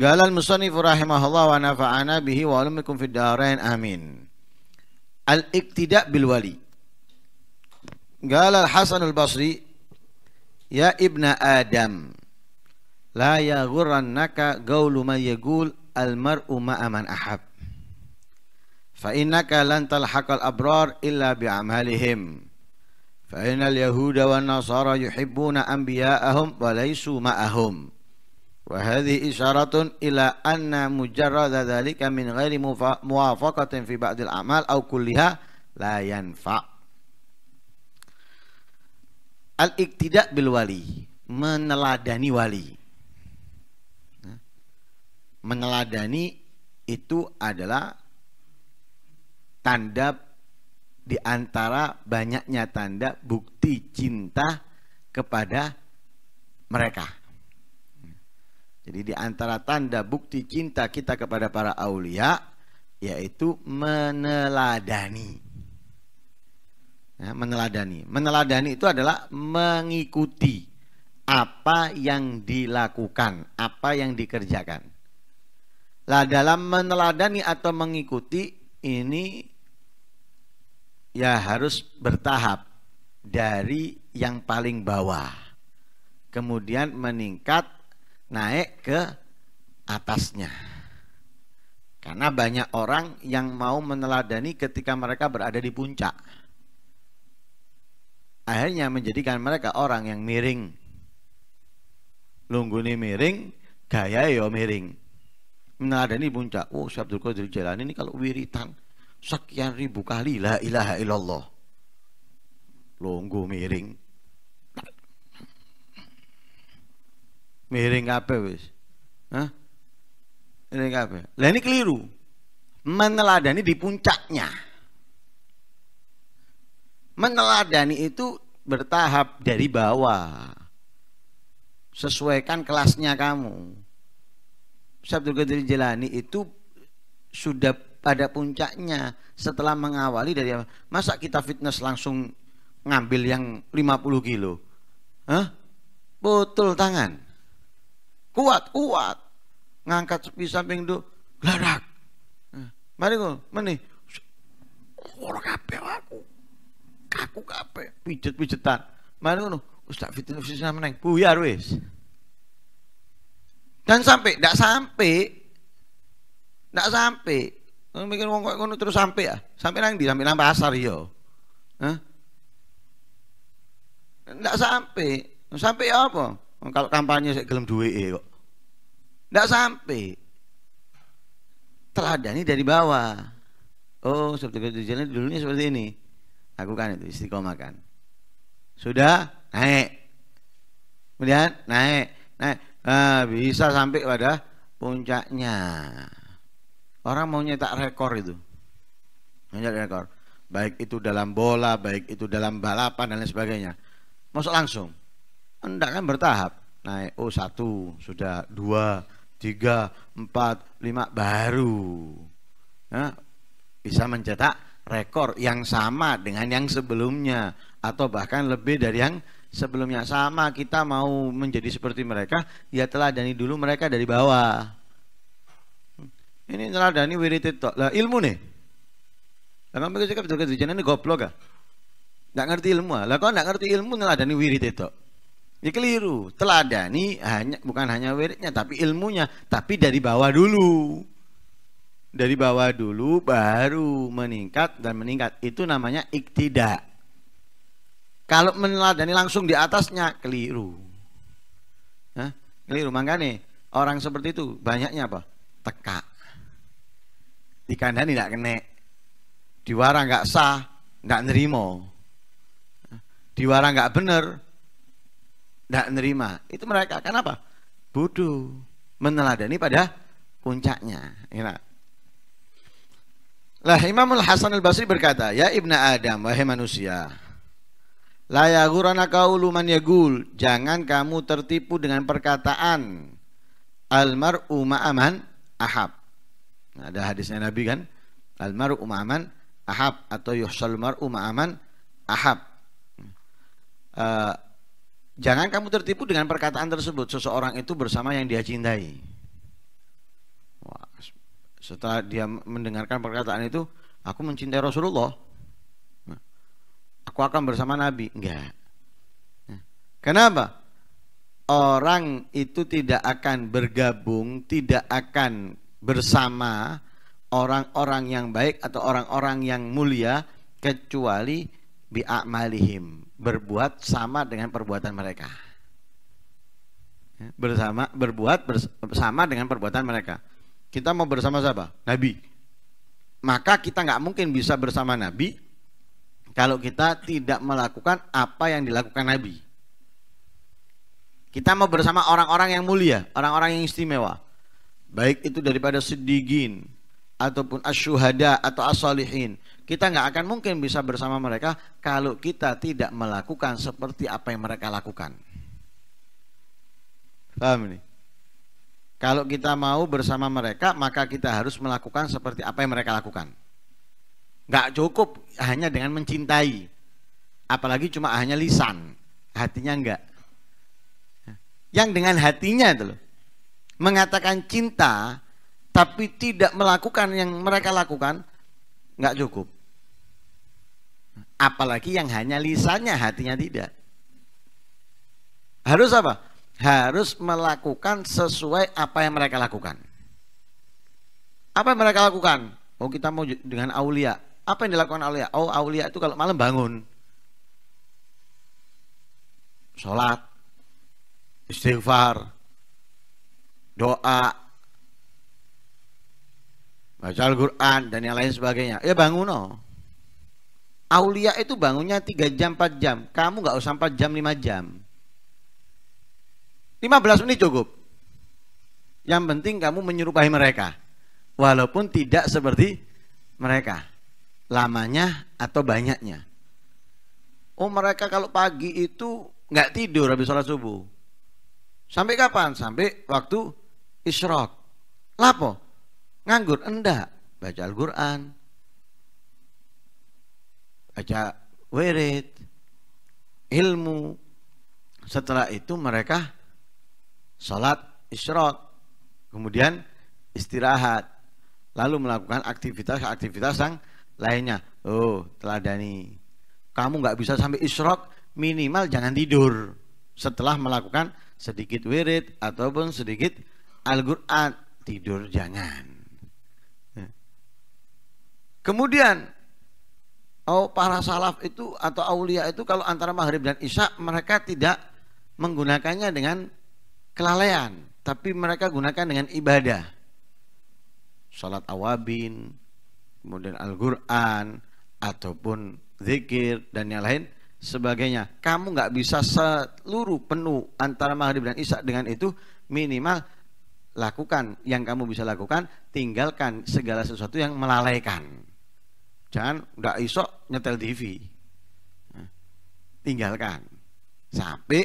قال المصنف رحمه الله ونفعنا به وعلمكم في الدارين آمين الاقتداء بالولي قال الحسن البصري يا ابن آدم لا يغرنك قول من يقول المرء مع من أحب فإنك لن تلحق الأبرار إلا بأعمالهم فإن اليهود والنصارى يحبون أنبياءهم وليسوا معهم Wa hadhihi isyaratun ila anna mujarrada dzalika min ghairi muwafaqatin fi ba'dil a'mal au kulliha la yanfa. al meneladani wali. Ya. Meneladani itu adalah tanda di antara banyaknya tanda bukti cinta kepada mereka. Jadi di antara tanda bukti cinta kita kepada para aulia yaitu meneladani. Ya, meneladani. Meneladani itu adalah mengikuti apa yang dilakukan, apa yang dikerjakan. Lah dalam meneladani atau mengikuti ini ya harus bertahap dari yang paling bawah. Kemudian meningkat naik ke atasnya. Karena banyak orang yang mau meneladani ketika mereka berada di puncak. Akhirnya menjadikan mereka orang yang miring. Lungguni miring, gaya yo ya miring. Meneladani puncak. Oh, Syekh Abdul Qadir jalan ini kalau wiritan sekian ribu kali la ilaha illallah. Lunggu miring. Miring apa wis. Hah? Miring Lah ini keliru. Meneladani di puncaknya. Meneladani itu bertahap dari bawah. Sesuaikan kelasnya kamu. Sabtu Qadir Jelani itu sudah pada puncaknya setelah mengawali dari masa kita fitness langsung ngambil yang 50 kilo Hah? Putul tangan kuat kuat ngangkat sepi samping itu gladak nah, mari kok meni orang kape aku kaku kape pijet-pijetan mari ngono ustaz tak fitin wis meneng buyar wes dan sampai tidak sampai tidak sampai ngono mikir wong kok ngono terus sampai ya sampai nang di sampai nang pasar yo iya. Hah? sampai sampai apa kalau kampanye saya gelem duwe e kok. Ndak sampai. Teladani dari bawah. Oh, seperti itu jalan dulunya seperti ini. Lakukan itu istiqomah kan. Sudah naik. Kemudian naik, naik. Nah, bisa sampai pada puncaknya. Orang mau nyetak rekor itu. Nyetak rekor. Baik itu dalam bola, baik itu dalam balapan dan lain sebagainya. Masuk langsung. Enggak kan bertahap. Naik oh satu, sudah dua, tiga, empat, lima baru. Ya, bisa mencetak rekor yang sama dengan yang sebelumnya atau bahkan lebih dari yang sebelumnya sama kita mau menjadi seperti mereka ya teladani dulu mereka dari bawah ini teladani wirid itu lah ilmu nih lah begitu cakap ini goblok gak nggak ngerti ilmu ah. lah kau nggak ngerti ilmu teladani wirid itu ini ya keliru. Teladani hanya bukan hanya wiridnya tapi ilmunya, tapi dari bawah dulu. Dari bawah dulu baru meningkat dan meningkat. Itu namanya iktida. Kalau meneladani langsung di atasnya keliru. Hah? Keliru makanya orang seperti itu banyaknya apa? Teka. kandang tidak kena. Diwara nggak sah, nggak nerimo. Diwara nggak bener, tidak nerima itu mereka kan apa bodoh meneladani pada puncaknya ya. lah Imamul Hasan al Basri berkata ya ibna Adam wahai manusia Layagurana kaulu man yagul Jangan kamu tertipu dengan perkataan Almar'u aman ahab nah, Ada hadisnya Nabi kan Almar'u aman ahab Atau yusalmar aman ma'aman ahab eh, Jangan kamu tertipu dengan perkataan tersebut. Seseorang itu bersama yang dia cintai. Wah, setelah dia mendengarkan perkataan itu, aku mencintai Rasulullah. Nah, aku akan bersama Nabi. Enggak. Nah, kenapa? Orang itu tidak akan bergabung, tidak akan bersama orang-orang yang baik atau orang-orang yang mulia kecuali bi'amalihim berbuat sama dengan perbuatan mereka ya, bersama berbuat bersama dengan perbuatan mereka kita mau bersama siapa Nabi maka kita nggak mungkin bisa bersama Nabi kalau kita tidak melakukan apa yang dilakukan Nabi kita mau bersama orang-orang yang mulia orang-orang yang istimewa baik itu daripada sedigin ataupun asyuhada atau asalihin kita nggak akan mungkin bisa bersama mereka kalau kita tidak melakukan seperti apa yang mereka lakukan. Paham ini? Kalau kita mau bersama mereka, maka kita harus melakukan seperti apa yang mereka lakukan. Nggak cukup hanya dengan mencintai, apalagi cuma hanya lisan, hatinya enggak. Yang dengan hatinya itu loh, mengatakan cinta tapi tidak melakukan yang mereka lakukan, nggak cukup. Apalagi yang hanya lisannya, hatinya tidak. Harus apa? Harus melakukan sesuai apa yang mereka lakukan. Apa yang mereka lakukan? Oh kita mau dengan aulia. Apa yang dilakukan aulia? Oh aulia itu kalau malam bangun. Sholat. Istighfar. Doa baca Al-Quran dan yang lain sebagainya ya bangun no Aulia itu bangunnya 3 jam 4 jam. Kamu nggak usah 4 jam 5 jam. 15 menit cukup. Yang penting kamu menyerupai mereka. Walaupun tidak seperti mereka. Lamanya atau banyaknya. Oh mereka kalau pagi itu nggak tidur habis sholat subuh. Sampai kapan? Sampai waktu isyrok. Lapo? Nganggur? Enggak. Baca Al-Quran, baca wirid, ilmu. Setelah itu mereka sholat isyrot, kemudian istirahat, lalu melakukan aktivitas-aktivitas yang lainnya. Oh, teladani. Kamu nggak bisa sampai isyrot minimal jangan tidur setelah melakukan sedikit wirid ataupun sedikit Al-Quran. Tidur jangan. Kemudian Oh, para salaf itu atau aulia itu kalau antara maghrib dan isya mereka tidak menggunakannya dengan kelalaian, tapi mereka gunakan dengan ibadah. Salat awabin, kemudian Al-Qur'an ataupun zikir dan yang lain sebagainya. Kamu nggak bisa seluruh penuh antara maghrib dan isya dengan itu minimal lakukan yang kamu bisa lakukan, tinggalkan segala sesuatu yang melalaikan. Jangan nggak iso nyetel TV. Nah, tinggalkan. Sampai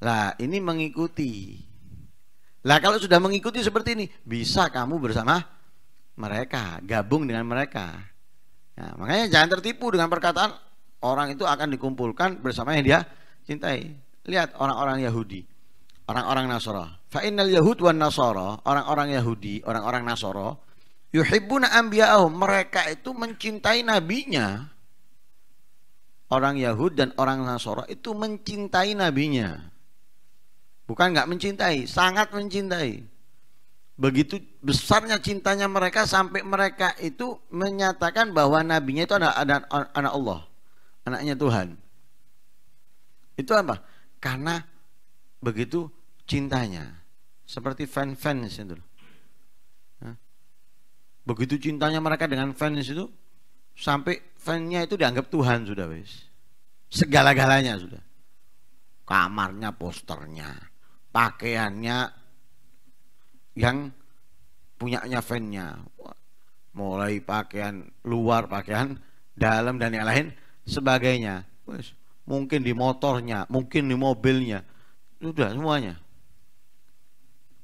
lah ini mengikuti. Lah kalau sudah mengikuti seperti ini, bisa kamu bersama mereka, gabung dengan mereka. Nah, makanya jangan tertipu dengan perkataan orang itu akan dikumpulkan bersama yang dia cintai. Lihat orang-orang Yahudi, orang-orang Nasara. fainal yahud wan nasara, orang-orang Yahudi, orang-orang Nasara, Yuhibbuna anbiya'ahum Mereka itu mencintai nabinya. Orang Yahud dan orang Nasara itu mencintai nabinya. Bukan nggak mencintai, sangat mencintai. Begitu besarnya cintanya mereka sampai mereka itu menyatakan bahwa nabinya itu adalah anak, anak Allah, anaknya Tuhan. Itu apa? Karena begitu cintanya. Seperti fan fans itu begitu cintanya mereka dengan fans itu sampai fansnya itu dianggap Tuhan sudah wis segala-galanya sudah kamarnya posternya pakaiannya yang punyanya fansnya mulai pakaian luar pakaian dalam dan yang lain sebagainya wis mungkin di motornya mungkin di mobilnya sudah semuanya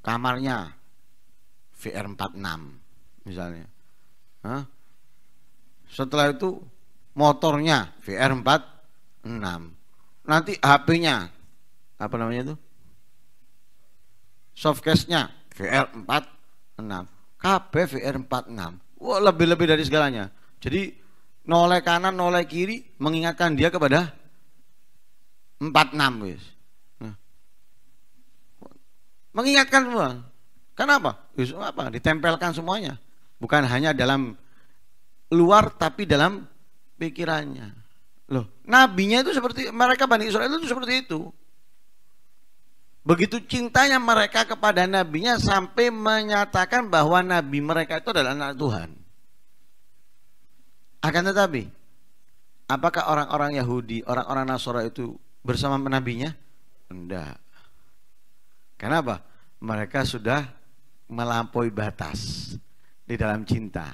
kamarnya VR46 misalnya. Hah? Setelah itu motornya VR46. Nanti HP-nya apa namanya itu? Softcase-nya VR46. KB VR46. Wah, lebih-lebih dari segalanya. Jadi noleh kanan, noleh kiri mengingatkan dia kepada 46 wis. Mengingatkan semua. Kenapa? Wis apa? Ditempelkan semuanya. Bukan hanya dalam luar tapi dalam pikirannya. Loh, nabinya itu seperti mereka Bani Israel itu seperti itu. Begitu cintanya mereka kepada nabinya sampai menyatakan bahwa nabi mereka itu adalah anak Tuhan. Akan tetapi, apakah orang-orang Yahudi, orang-orang Nasara itu bersama nabinya? Enggak. Kenapa? Mereka sudah melampaui batas di dalam cinta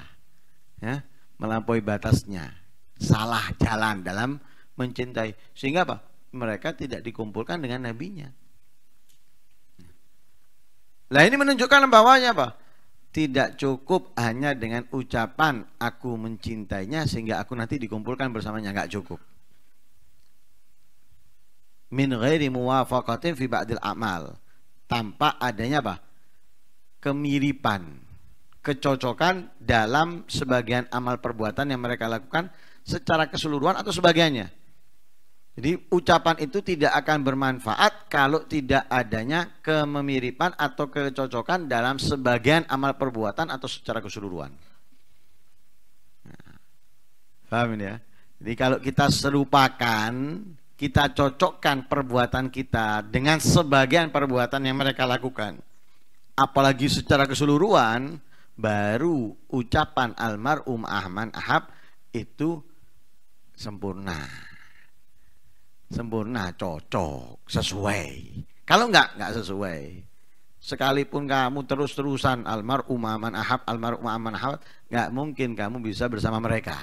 ya melampaui batasnya salah jalan dalam mencintai sehingga apa mereka tidak dikumpulkan dengan nabinya lah ini menunjukkan bahwanya apa tidak cukup hanya dengan ucapan aku mencintainya sehingga aku nanti dikumpulkan bersamanya nggak cukup min ghairi muwafaqatin fi ba'dil amal tanpa adanya apa kemiripan kecocokan dalam sebagian amal perbuatan yang mereka lakukan secara keseluruhan atau sebagiannya. Jadi ucapan itu tidak akan bermanfaat kalau tidak adanya kemiripan atau kecocokan dalam sebagian amal perbuatan atau secara keseluruhan. Nah, paham ini ya? Jadi kalau kita serupakan, kita cocokkan perbuatan kita dengan sebagian perbuatan yang mereka lakukan. Apalagi secara keseluruhan, baru ucapan almarhum ahman Ahab itu sempurna sempurna cocok sesuai kalau enggak enggak sesuai sekalipun kamu terus-terusan almarhum ahman Ahab almarhum ahman Ahab enggak mungkin kamu bisa bersama mereka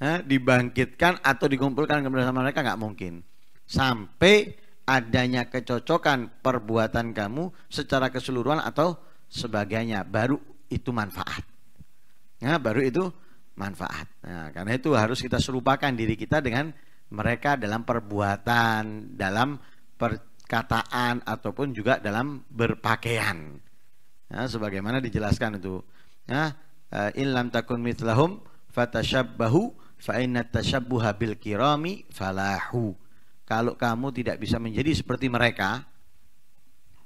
eh, dibangkitkan atau dikumpulkan bersama mereka enggak mungkin sampai adanya kecocokan perbuatan kamu secara keseluruhan atau sebagainya baru itu manfaat nah baru itu manfaat nah, karena itu harus kita serupakan diri kita dengan mereka dalam perbuatan dalam perkataan ataupun juga dalam berpakaian ya, sebagaimana dijelaskan itu nah in lam takun mitlahum fatashabbahu fa inna tashabbuha bil kirami falahu kalau kamu tidak bisa menjadi seperti mereka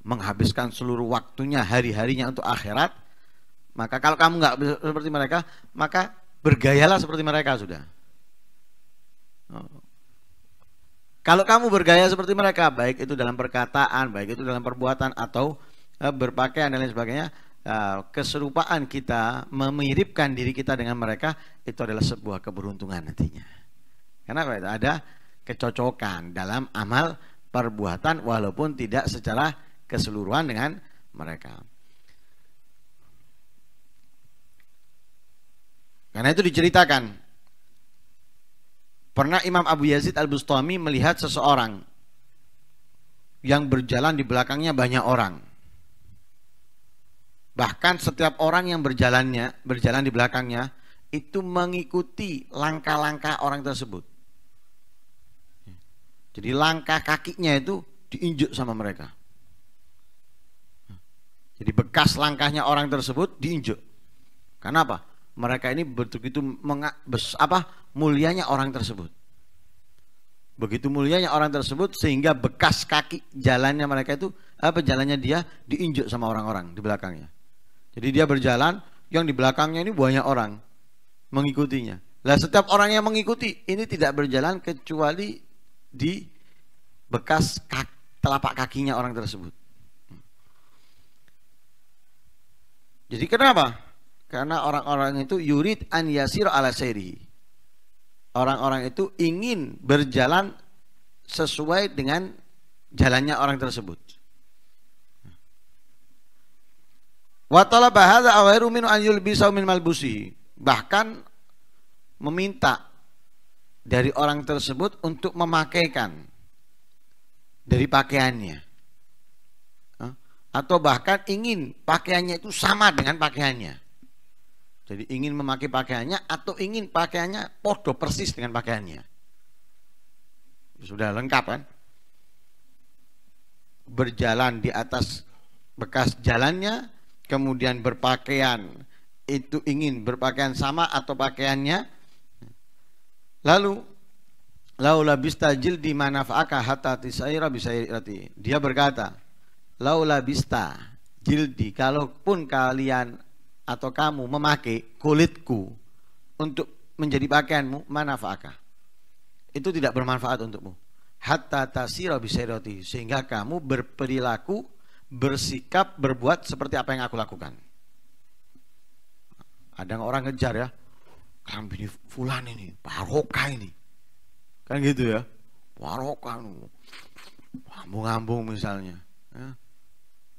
menghabiskan seluruh waktunya hari-harinya untuk akhirat maka kalau kamu nggak seperti mereka maka bergayalah seperti mereka sudah oh. kalau kamu bergaya seperti mereka baik itu dalam perkataan baik itu dalam perbuatan atau eh, berpakaian dan lain sebagainya eh, keserupaan kita memiripkan diri kita dengan mereka itu adalah sebuah keberuntungan nantinya karena ada kecocokan dalam amal perbuatan walaupun tidak secara keseluruhan dengan mereka. Karena itu diceritakan pernah Imam Abu Yazid Al-Bustami melihat seseorang yang berjalan di belakangnya banyak orang. Bahkan setiap orang yang berjalannya, berjalan di belakangnya itu mengikuti langkah-langkah orang tersebut. Jadi langkah kakinya itu diinjuk sama mereka. Jadi bekas langkahnya orang tersebut diinjuk. Karena apa? Mereka ini begitu apa mulianya orang tersebut. Begitu mulianya orang tersebut sehingga bekas kaki jalannya mereka itu apa jalannya dia diinjuk sama orang-orang di belakangnya. Jadi dia berjalan yang di belakangnya ini banyak orang mengikutinya. Lah setiap orang yang mengikuti ini tidak berjalan kecuali di bekas kak- telapak kakinya orang tersebut. Jadi kenapa? Karena orang-orang itu yurid an yasir ala seri. Orang-orang itu ingin berjalan sesuai dengan jalannya orang tersebut. Watala bahada awairu min an yulbisau min malbusi. Bahkan meminta dari orang tersebut untuk memakaikan dari pakaiannya atau bahkan ingin pakaiannya itu sama dengan pakaiannya. Jadi ingin memakai pakaiannya atau ingin pakaiannya podo persis dengan pakaiannya. Sudah lengkap kan? Berjalan di atas bekas jalannya, kemudian berpakaian itu ingin berpakaian sama atau pakaiannya. Lalu laula bistajil di manafaka hatta tisaira bisairati. Dia berkata, laula bista jildi kalaupun kalian atau kamu memakai kulitku untuk menjadi pakaianmu manafa'aka itu tidak bermanfaat untukmu hatta tasira bisairati sehingga kamu berperilaku bersikap berbuat seperti apa yang aku lakukan ada orang ngejar ya kambing ini fulan ini paroka ini kan gitu ya paroka anu. ambung-ambung misalnya ya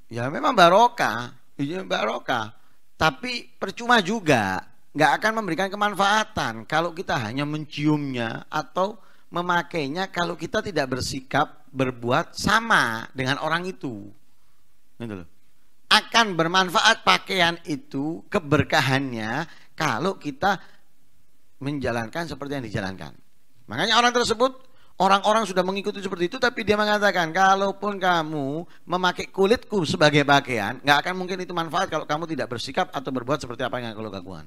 ya memang barokah ini iya, barokah tapi percuma juga nggak akan memberikan kemanfaatan kalau kita hanya menciumnya atau memakainya kalau kita tidak bersikap berbuat sama dengan orang itu gitu loh akan bermanfaat pakaian itu keberkahannya kalau kita menjalankan seperti yang dijalankan makanya orang tersebut Orang-orang sudah mengikuti seperti itu, tapi dia mengatakan, kalaupun kamu memakai kulitku sebagai pakaian, nggak akan mungkin itu manfaat kalau kamu tidak bersikap atau berbuat seperti apa yang kalau gangguan.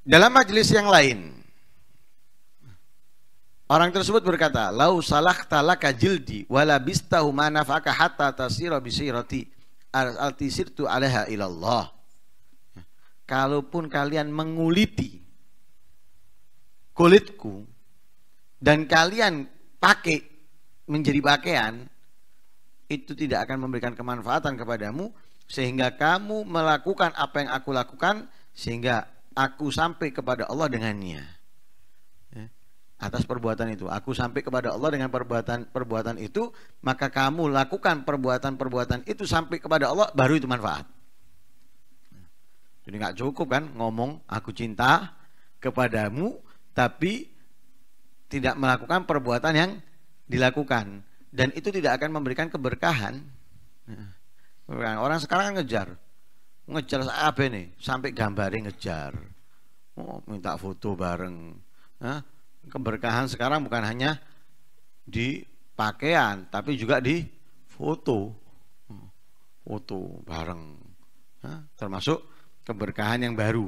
Dalam majelis yang lain, orang tersebut berkata, "Lau salah talaka jildi, walabistahu manafaka hatta tasira arti altisirtu alaiha ilallah." Kalaupun kalian menguliti kulitku dan kalian pakai menjadi pakaian itu tidak akan memberikan kemanfaatan kepadamu sehingga kamu melakukan apa yang aku lakukan sehingga aku sampai kepada Allah dengannya ya, atas perbuatan itu aku sampai kepada Allah dengan perbuatan perbuatan itu maka kamu lakukan perbuatan-perbuatan itu sampai kepada Allah baru itu manfaat jadi nggak cukup kan ngomong aku cinta kepadamu tapi tidak melakukan perbuatan yang dilakukan dan itu tidak akan memberikan keberkahan. Nah, orang sekarang kan ngejar, ngejar apa nih? Sampai gambarin ngejar, oh, minta foto bareng. keberkahan sekarang bukan hanya di pakaian, tapi juga di foto, hmm, foto bareng, termasuk keberkahan yang baru.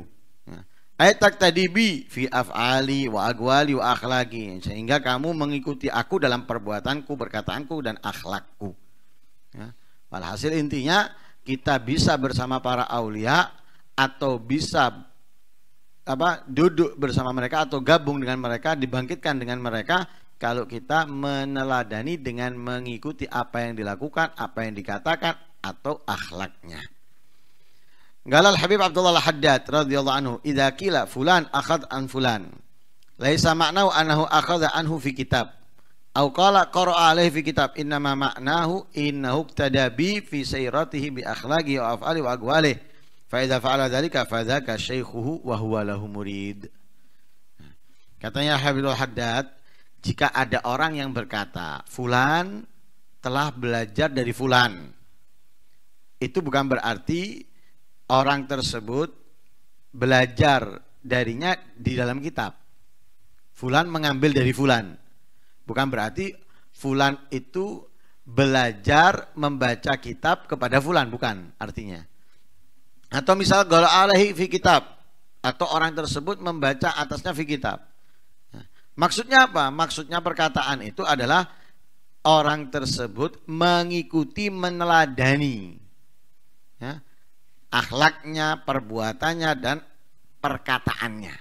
Nah, Ayat bi fi af'ali wa agwali wa akhlaki sehingga kamu mengikuti aku dalam perbuatanku, perkataanku dan akhlakku. Ya. Walhasil intinya kita bisa bersama para aulia atau bisa apa duduk bersama mereka atau gabung dengan mereka, dibangkitkan dengan mereka kalau kita meneladani dengan mengikuti apa yang dilakukan, apa yang dikatakan atau akhlaknya. Galal Habib Abdullah Al-Haddad radhiyallahu anhu idza qila fulan akhad an fulan laisa ma'nahu annahu akhadha anhu fi kitab au qala qara'a alaihi fi kitab innama ma'nahu innahu iktada bi fi sayratihi bi akhlaqi wa af'ali wa aqwali fa idza fa'ala dzalika fa dzaka syaikhuhu wa huwa lahu murid Katanya Habib Al-Haddad jika ada orang yang berkata fulan telah belajar dari fulan itu bukan berarti orang tersebut belajar darinya di dalam kitab. Fulan mengambil dari Fulan. Bukan berarti Fulan itu belajar membaca kitab kepada Fulan, bukan artinya. Atau misal gol alaihi fi kitab atau orang tersebut membaca atasnya fi kitab. Maksudnya apa? Maksudnya perkataan itu adalah orang tersebut mengikuti meneladani. Ya, akhlaknya, perbuatannya dan perkataannya.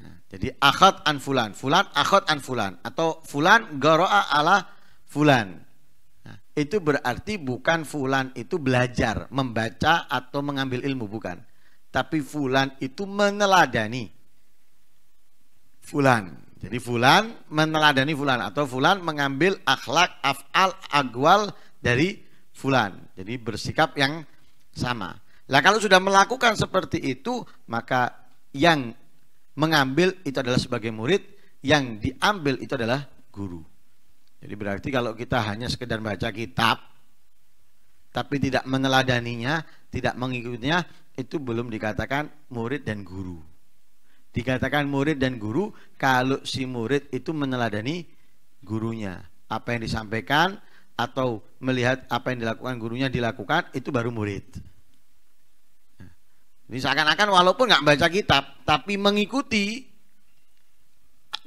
Ya, jadi akhat an fulan, fulan akhat an fulan atau fulan garoa ala fulan. Ya, itu berarti bukan fulan itu belajar, membaca atau mengambil ilmu bukan. Tapi fulan itu meneladani. Fulan. Jadi fulan meneladani fulan atau fulan mengambil akhlak afal agwal dari fulan. Jadi bersikap yang sama. Lah kalau sudah melakukan seperti itu, maka yang mengambil itu adalah sebagai murid, yang diambil itu adalah guru. Jadi berarti kalau kita hanya sekedar baca kitab, tapi tidak meneladaninya, tidak mengikutinya, itu belum dikatakan murid dan guru. Dikatakan murid dan guru kalau si murid itu meneladani gurunya. Apa yang disampaikan atau melihat apa yang dilakukan gurunya dilakukan, itu baru murid. Ini seakan-akan walaupun nggak baca kitab, tapi mengikuti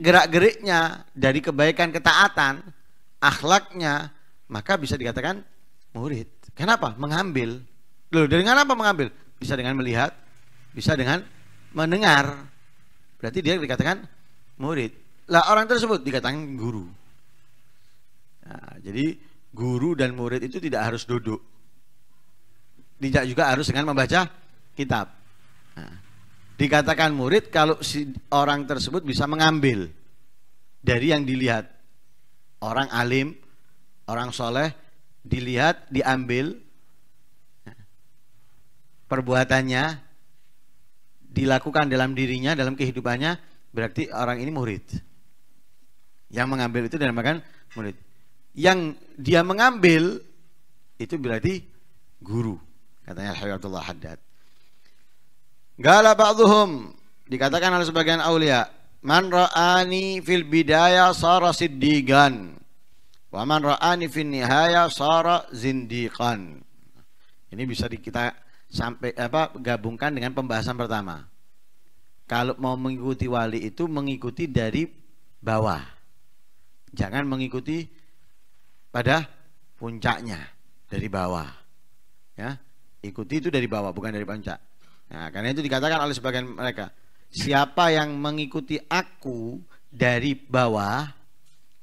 gerak-geriknya dari kebaikan ketaatan, akhlaknya, maka bisa dikatakan murid. Kenapa? Mengambil. Loh, dengan apa mengambil? Bisa dengan melihat, bisa dengan mendengar. Berarti dia dikatakan murid. Lah orang tersebut dikatakan guru. Nah, jadi guru dan murid itu tidak harus duduk. Tidak juga harus dengan membaca kitab. Nah, dikatakan murid kalau si orang tersebut bisa mengambil dari yang dilihat. Orang alim, orang soleh, dilihat, diambil nah, perbuatannya, dilakukan dalam dirinya, dalam kehidupannya, berarti orang ini murid. Yang mengambil itu dinamakan murid. Yang dia mengambil itu berarti guru katanya al Haddad Gala ba'duhum dikatakan oleh sebagian aulia, man ra'ani fil bidaya sara siddiqan wa man ra'ani fil nihaya sara zindiqan. Ini bisa kita sampai apa gabungkan dengan pembahasan pertama. Kalau mau mengikuti wali itu mengikuti dari bawah. Jangan mengikuti pada puncaknya dari bawah. Ya, ikuti itu dari bawah bukan dari puncak Nah, karena itu dikatakan oleh sebagian mereka, siapa yang mengikuti aku dari bawah,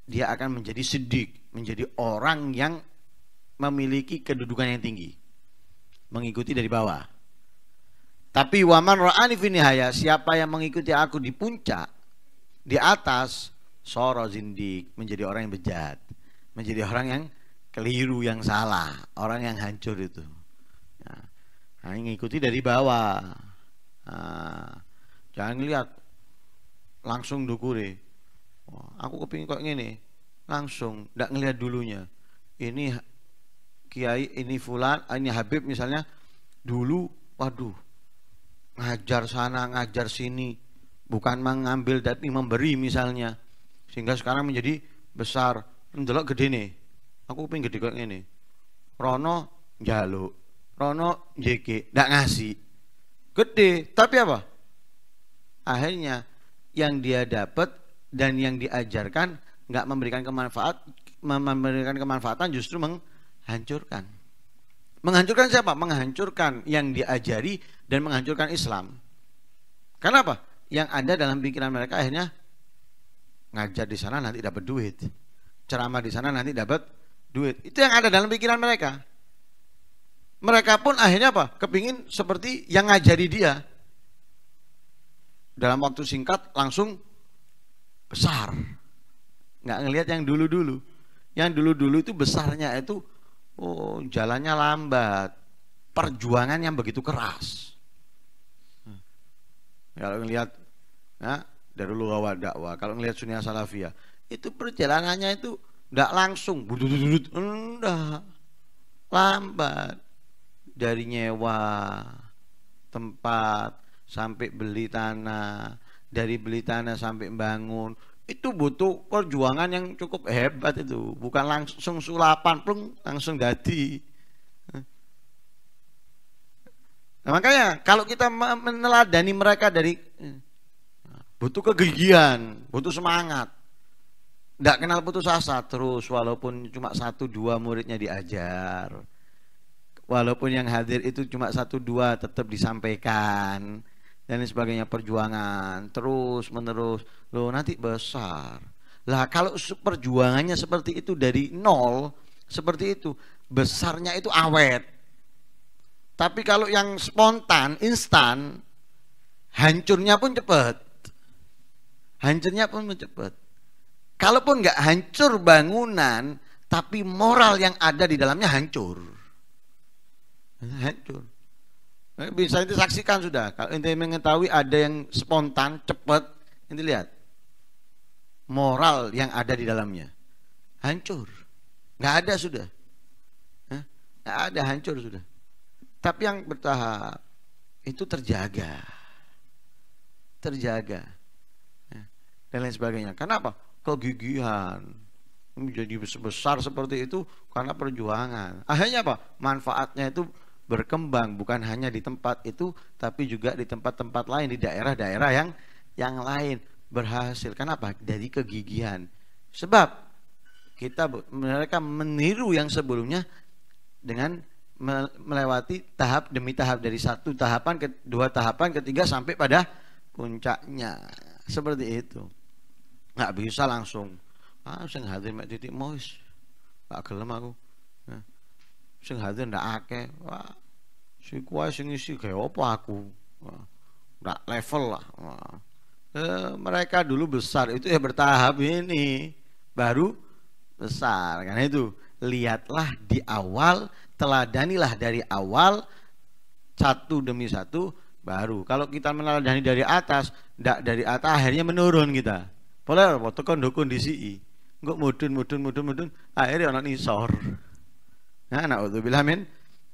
dia akan menjadi sedik, menjadi orang yang memiliki kedudukan yang tinggi. Mengikuti dari bawah. Tapi waman ro'ani finihaya, siapa yang mengikuti aku di puncak, di atas, soro zindik, menjadi orang yang bejat, menjadi orang yang keliru, yang salah, orang yang hancur itu nah, ngikuti dari bawah nah, jangan lihat langsung dukure Wah, aku kepingin kok gini langsung tidak ngelihat dulunya ini kiai ini fulan ah, ini habib misalnya dulu waduh ngajar sana ngajar sini bukan mengambil tapi memberi misalnya sehingga sekarang menjadi besar menjelok gede nih aku kepingin gede kok ini Rono jaluk Rono JK nggak ngasih gede tapi apa akhirnya yang dia dapat dan yang diajarkan nggak memberikan kemanfaat memberikan kemanfaatan justru menghancurkan menghancurkan siapa menghancurkan yang diajari dan menghancurkan Islam Kenapa? yang ada dalam pikiran mereka akhirnya ngajar di sana nanti dapat duit ceramah di sana nanti dapat duit itu yang ada dalam pikiran mereka mereka pun akhirnya apa? Kepingin seperti yang ngajari dia. Dalam waktu singkat langsung besar. Nggak ngelihat yang dulu-dulu. Yang dulu-dulu itu besarnya itu oh, jalannya lambat. Perjuangan yang begitu keras. Kalau ngelihat ya, dari luar dakwah, kalau ngelihat Sunia salafiyah, itu perjalanannya itu nggak langsung, enggak lambat dari nyewa tempat sampai beli tanah, dari beli tanah sampai bangun, itu butuh perjuangan yang cukup hebat itu, bukan langsung sulapan plung langsung jadi. Nah, makanya kalau kita meneladani mereka dari butuh kegigihan, butuh semangat. Tidak kenal putus asa terus walaupun cuma satu dua muridnya diajar walaupun yang hadir itu cuma satu dua tetap disampaikan dan sebagainya perjuangan terus menerus lo nanti besar lah kalau perjuangannya seperti itu dari nol seperti itu besarnya itu awet tapi kalau yang spontan instan hancurnya pun cepat hancurnya pun cepat kalaupun nggak hancur bangunan tapi moral yang ada di dalamnya hancur hancur eh, bisa itu saksikan sudah kalau ente mengetahui ada yang spontan cepat ente lihat moral yang ada di dalamnya hancur nggak ada sudah nggak ada hancur sudah tapi yang bertahap itu terjaga terjaga dan lain sebagainya karena apa kegigihan menjadi sebesar seperti itu karena perjuangan akhirnya apa manfaatnya itu berkembang bukan hanya di tempat itu tapi juga di tempat-tempat lain di daerah-daerah yang yang lain berhasil kenapa dari kegigihan sebab kita mereka meniru yang sebelumnya dengan melewati tahap demi tahap dari satu tahapan ke dua tahapan ketiga sampai pada puncaknya seperti itu nggak bisa langsung ah sing hadir titik mois gak gelem aku sing hati ndak akeh wah si kuai sing isi kayak apa aku wah, ndak level lah wah. Eh, mereka dulu besar itu ya bertahap ini baru besar karena itu lihatlah di awal teladanilah dari awal satu demi satu baru kalau kita meneladani dari atas ndak dari atas akhirnya menurun kita boleh waktu kondisi nggak mudun mudun mudun mudun akhirnya orang nisor Nah, naudzubillah min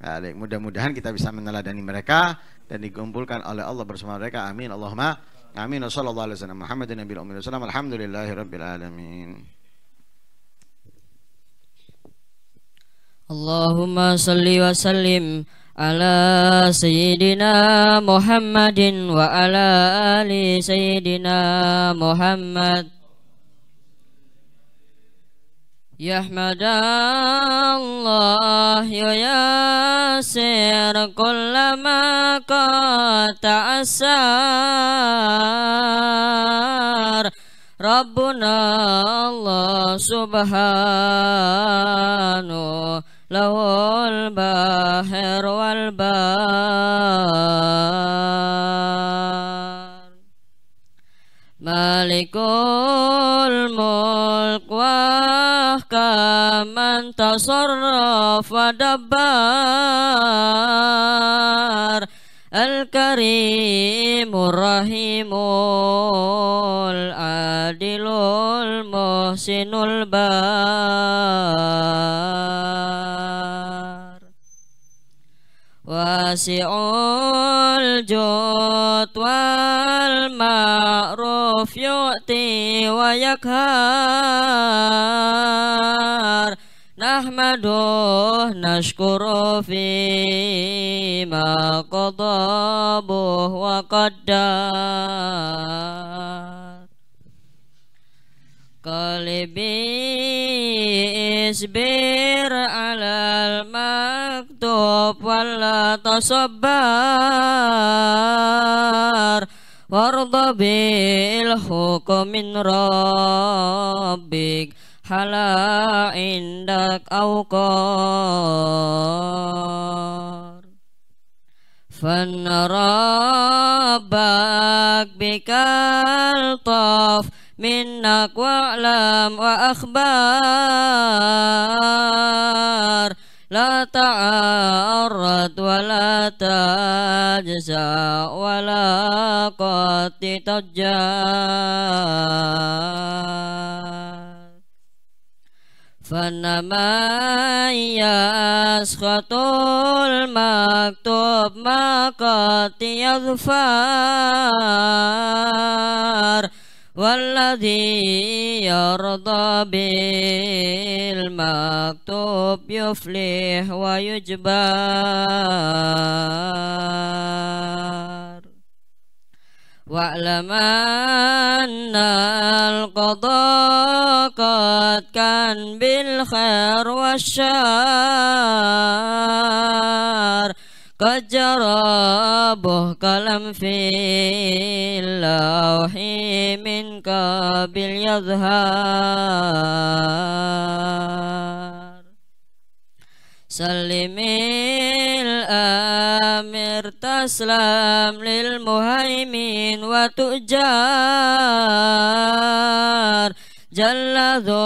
Baik, mudah-mudahan kita bisa meneladani mereka dan dikumpulkan oleh Allah bersama mereka. Amin. Allahumma amin. Wassallallahu alaihi wasallam Muhammadin nabil ummi wasallam. Alhamdulillahirabbil alamin. Allahumma salli wa sallim ala sayyidina Muhammadin wa ala ali sayyidina Muhammad يحمد الله ييسر كل ما قد تأسر ربنا الله سبحانه له البحر والبحر Malikul mulk wa kaman tasarraf wa Al-Karimur Rahimul Adilul Muhsinul Bar si'ul jut wal ma'ruf yu'ti wa yakhar Nahmaduh nashkuru fi ma qadabuh wa qaddar Qalibi isbir al الخوف ولا تصبر وارض بالحكم من ربك حلا عندك أوقار فان ربك بك الطاف منك واعلم وأخبار لا تعارت ولا تجزع ولا قد تجار فانما يسخط المكتوب ما قد يظفر والذي يرضى بالمكتوب يفلح ويجبر واعلم أن القضاء قد كان بالخير والشر kajarabuh kalam fil lawhi min kabil yadhar salimil amir taslam lil muhaimin wa tujar جل ذو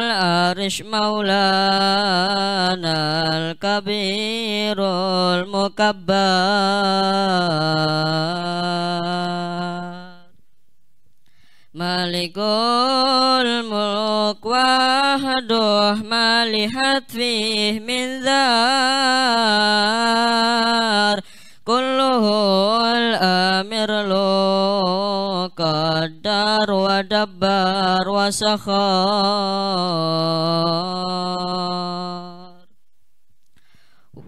العرش مولانا الكبير المكبر مالك الملك وحده ما لحد فيه من ذا جبار ودبار وسخار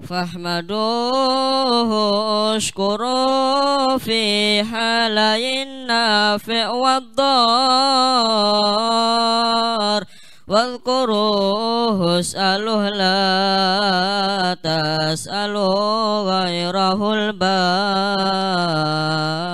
فاحمدوه اشكروا في حالي النافع والضار واذكروه اسألوه لا تسألوا غيره البار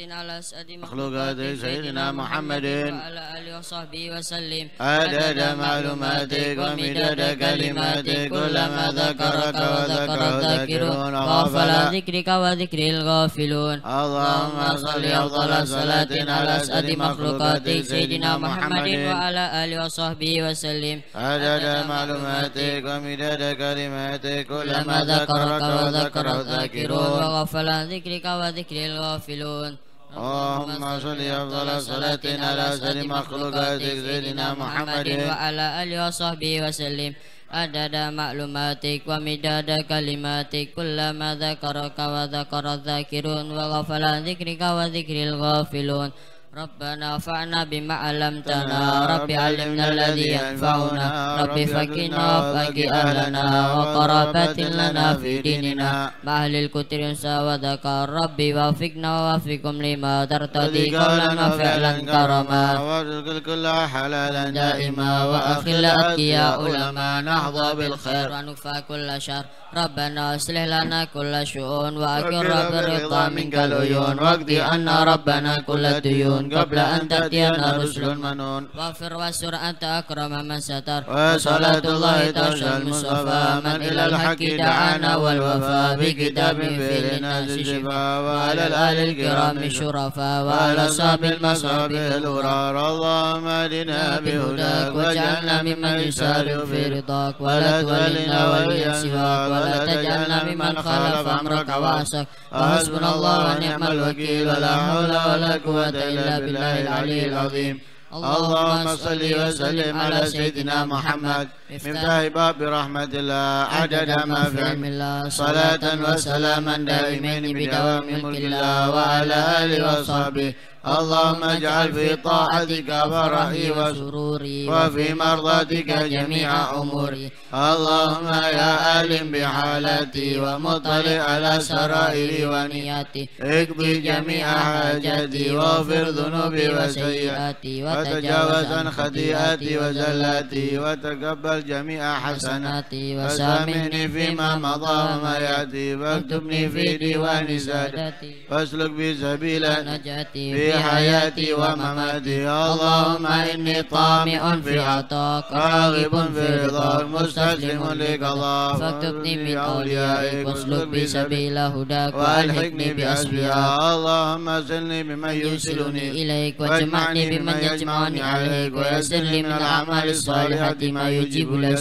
صلاتنا على سيد مخلوقات سيدنا محمد وعلى آله وصحبه وسلم عدد معلوماتك ومداد كلماتك كلما ذكرك وذكر الذاكرون غافل ذكرك وذكر الغافلون اللهم صل أفضل صلاة على سيد مخلوقاتك سيدنا محمد وعلى آله وصحبه وسلم عدد معلوماتك ومداد كلماتك كلما ذكرك وذكر الذاكرون وغفل ذكرك وذكر الغافلون اللهم صل افضل صلاتنا على سيد مخلوقاتك سيدنا محمد وعلى اله وصحبه وسلم عدد معلوماتك ومداد كلماتك كلما ذكرك وذكر الذاكرون وغفل عن ذكرك وذكر الغافلون ربنا فعنا بما علمتنا ربي علمنا الذي ينفعنا ربي فكنا وفق أهلنا وقرابات لنا في ديننا مع أهل الكتر وذكر ربي وفقنا ووفقكم لما ترتدي قولنا فعلا كرما وارزق الكل حلالا دائما وأخل أتقياء لما نحظى بالخير ونكفى كل شر ربنا اصلح لنا كل شؤون وأكرم بالرضا منك العيون واقضي عنا ربنا كل الديون قبل أن تأتينا رسل منون واغفر واستر أنت أكرم من ستر وصلاة الله تشهى المصطفى من إلى الحق دعانا والوفاء بكتاب في للناس شفاء وعلى الآل الكرام شرفاء وعلى صاحب المصاب الورى اللهم أهدنا بهداك واجعلنا ممن يسارع في رضاك ولا تولنا وليا سواك ولا تجعلنا ممن خالف أمرك وعصاك وحسبنا الله ونعم الوكيل ولا حول ولا قوة إلا بالله العلي العظيم اللهم صل وسلم على سيدنا محمد مفتاح باب رحمة الله عدد ما في علم الله صلاة وسلاما دائمين بدوام ملك الله وعلى آله وصحبه اللهم اجعل في طاعتك فرحي وسروري وفي مرضاتك جميع أموري اللهم يا عالم بحالتي ومطلع على سرائري ونياتي اقضي جميع حاجاتي واغفر ذنوبي وسيئاتي وتجاوز عن خطيئاتي وزلاتي وتقبل جميع حسناتي وسامحني فيما مضى وما يأتي واكتبني في ديوان سادتي واسلك بي سبيل نجاتي حياتي ومماتي اللهم إني طامع في عطاك راغب في رضاك مستسلم لقضاك فاكتبني من أوليائك واسلك بي سبيل هداك وألحقني بأسبياء اللهم سلني بمن يوصلني إليك واجمعني بمن يجمعني عليك ويسر لي من الأعمال الصالحة ما يجيب لي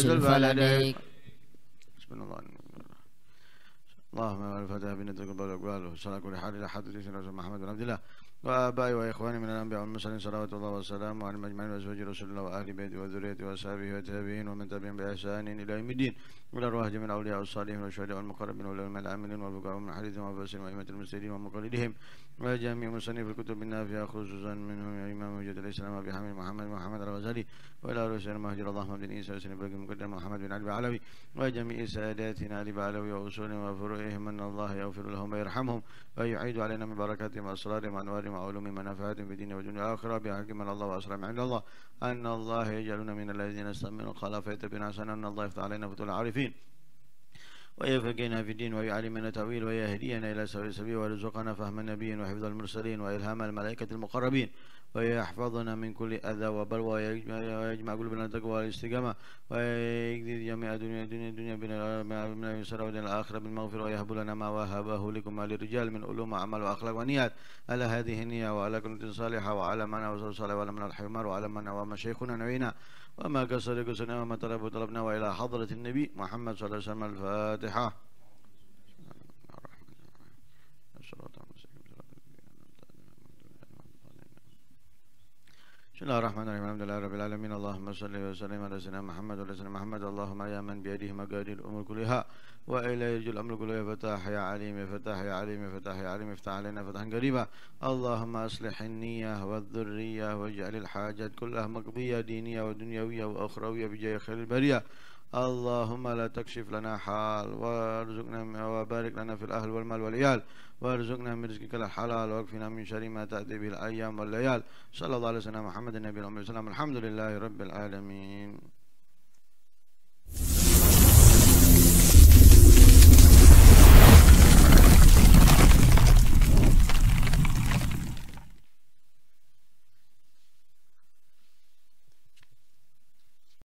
لديك اللهم الفتح بن الدرك البلد والصلاة كل حال إلى حضرة سيدنا محمد بن عبد الله وآبائي وإخواني من الأنبياء والمرسلين صلوات الله وسلامه عليهم المجمعين وأزواج رسول الله وأهل بيته وذريته وأصحابه وتابعين ومن تبعهم بإحسان إلى يوم الدين وإلى أرواح جميع الأولياء والصالحين والشهداء والمقربين والعلماء العاملين من حديثهم والمفسرين وأئمة المسلمين ومقلدهم وجميع مصنف الكتب النافعة خصوصا منهم الإمام عليه السلام أبي حامد محمد محمد الغزالي وإلى رسول المهجر اللهم بن عيسى وسلم بن مقدم محمد بن علي علوي وجميع ساداتنا علي بعلوي وأصولهم وفروعهم أن الله يغفر لهم ويرحمهم ويعيد علينا من بركاتهم وأسرارهم وأنوارهم وعلومهم ونفعاتهم في الدنيا والدنيا والآخرة بحق من الله وأسرهم عند الله أن الله يجعلنا من الذين استمعوا القول فيتبعون حسنا أن الله يفتح علينا فتوح العارفين ويفقنا في الدين ويعلمنا تأويل ويهدينا إلى سوء السبيل ويرزقنا فهم النبيين وحفظ المرسلين وإلهام الملائكة المقربين ويحفظنا من كل أذى وبلوى ويجمع قلوبنا التقوى والاستقامة ويجزي جميع دنيا دنيا دنيا من اليسر ودين الآخرة بالمغفرة ويهب لنا ما وهبه لكم وللرجال من علوم وعمل وأخلاق ونيات على هذه النية وعلى كل صالحة وعلى من وصل صالح وعلى من الحمار وعلى من ومشايخنا نبينا وما كسر كسرنا وما طلب طلبنا وإلى حضرة النبي محمد صلى الله عليه وسلم الفاتحة بسم الله الرحمن الرحيم الحمد لله رب العالمين اللهم صل وسلم على سيدنا محمد وعلى سيدنا محمد اللهم يا من بيده مقادير الامور كلها والى يرجو الامر كله يا فتاح يا عليم يا فتاح يا عليم يا فتاح يا عليم افتح علينا فتحا قريبا اللهم اصلح النية والذرية واجعل الحاجات كلها مقضية دينية ودنيوية واخروية بجاه خير البرية اللهم لا تكشف لنا حال وارزقنا وبارك لنا في الاهل والمال والعيال وارزقنا من رزقك الحلال واكفنا من شر ما تأتي به الأيام والليال صلى الله عليه وسلم محمد النبي الأمي والسلام الحمد لله رب العالمين